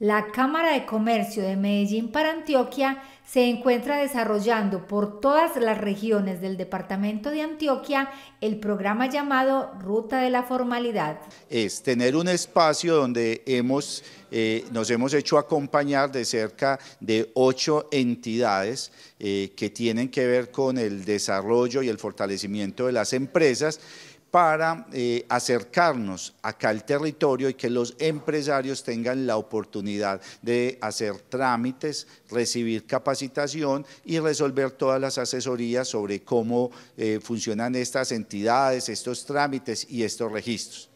La Cámara de Comercio de Medellín para Antioquia se encuentra desarrollando por todas las regiones del departamento de Antioquia el programa llamado Ruta de la Formalidad. Es tener un espacio donde hemos, eh, nos hemos hecho acompañar de cerca de ocho entidades eh, que tienen que ver con el desarrollo y el fortalecimiento de las empresas para eh, acercarnos acá al territorio y que los empresarios tengan la oportunidad de hacer trámites, recibir capacitación y resolver todas las asesorías sobre cómo eh, funcionan estas entidades, estos trámites y estos registros.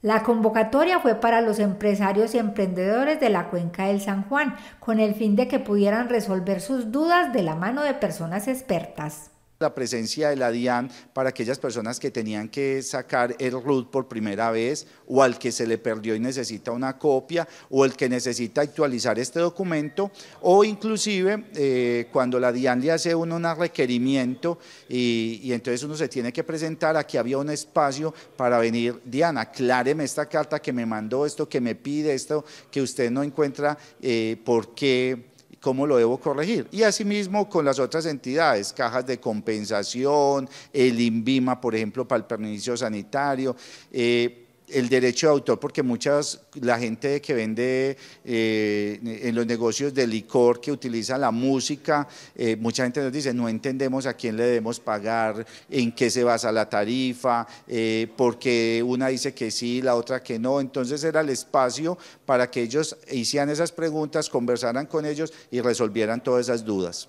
La convocatoria fue para los empresarios y emprendedores de la cuenca del San Juan, con el fin de que pudieran resolver sus dudas de la mano de personas expertas la presencia de la DIAN para aquellas personas que tenían que sacar el RUT por primera vez o al que se le perdió y necesita una copia o el que necesita actualizar este documento o inclusive eh, cuando la DIAN le hace uno un requerimiento y, entonces uno se tiene que presentar, aquí había un espacio para venir, DIAN, acláreme esta carta que me mandó, esto que me pide, esto que usted no encuentra, eh, por qué cómo lo debo corregir. Y asimismo con las otras entidades, cajas de compensación, el INVIMA, por ejemplo, para el permiso sanitario. Eh, el derecho de autor, porque muchas, la gente que vende eh, en los negocios de licor, que utiliza la música, eh, mucha gente nos dice, no entendemos a quién le debemos pagar, en qué se basa la tarifa, eh, porque una dice que sí, la otra que no. Entonces era el espacio para que ellos hicieran esas preguntas, conversaran con ellos y resolvieran todas esas dudas.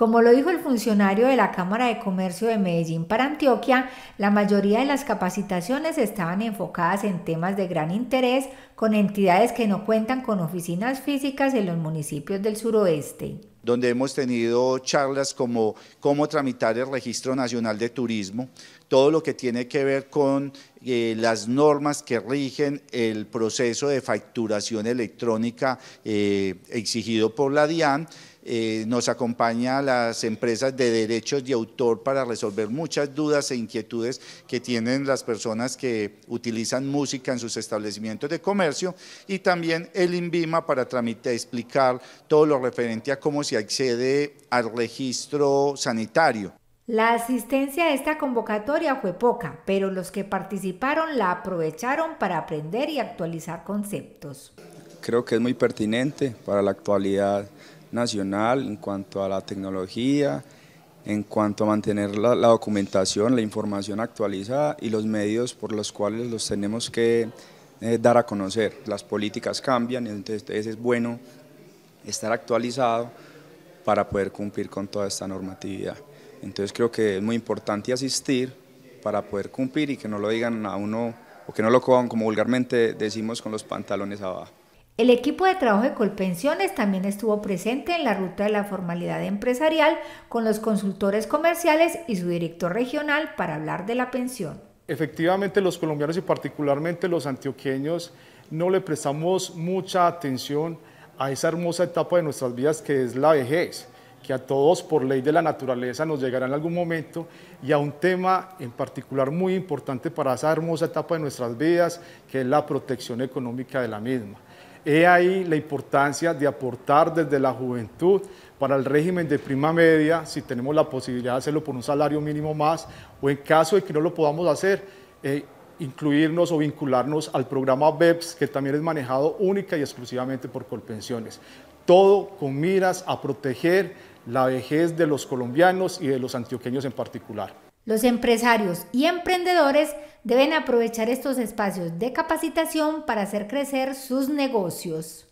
Como lo dijo el funcionario de la Cámara de Comercio de Medellín para Antioquia, la mayoría de las capacitaciones estaban enfocadas en temas de gran interés con entidades que no cuentan con oficinas físicas en los municipios del suroeste donde hemos tenido charlas como cómo tramitar el Registro Nacional de Turismo, todo lo que tiene que ver con eh, las normas que rigen el proceso de facturación electrónica eh, exigido por la DIAN, eh, nos acompaña a las empresas de derechos de autor para resolver muchas dudas e inquietudes que tienen las personas que utilizan música en sus establecimientos de comercio y también el INVIMA para tramitar, explicar todo lo referente a cómo se accede al registro sanitario. La asistencia a esta convocatoria fue poca, pero los que participaron la aprovecharon para aprender y actualizar conceptos. Creo que es muy pertinente para la actualidad nacional en cuanto a la tecnología, en cuanto a mantener la, documentación, la información actualizada y los medios por los cuales los tenemos que eh, dar a conocer. Las políticas cambian, entonces es bueno estar actualizado para poder cumplir con toda esta normatividad. Entonces creo que es muy importante asistir para poder cumplir y que no lo digan a uno, o que no lo cojan como vulgarmente decimos con los pantalones abajo. El equipo de trabajo de Colpensiones también estuvo presente en la ruta de la formalidad empresarial con los consultores comerciales y su director regional para hablar de la pensión. Efectivamente, los colombianos y particularmente los antioqueños no le prestamos mucha atención a esa hermosa etapa de nuestras vidas que es la vejez, que a todos por ley de la naturaleza nos llegará en algún momento y a un tema en particular muy importante para esa hermosa etapa de nuestras vidas, que es la protección económica de la misma. He ahí la importancia de aportar desde la juventud para el régimen de prima media, si tenemos la posibilidad de hacerlo por un salario mínimo más, o en caso de que no lo podamos hacer, eh, incluirnos o vincularnos al programa BEPS, que también es manejado única y exclusivamente por Colpensiones. Todo con miras a proteger la vejez de los colombianos y de los antioqueños en particular. Los empresarios y emprendedores deben aprovechar estos espacios de capacitación para hacer crecer sus negocios.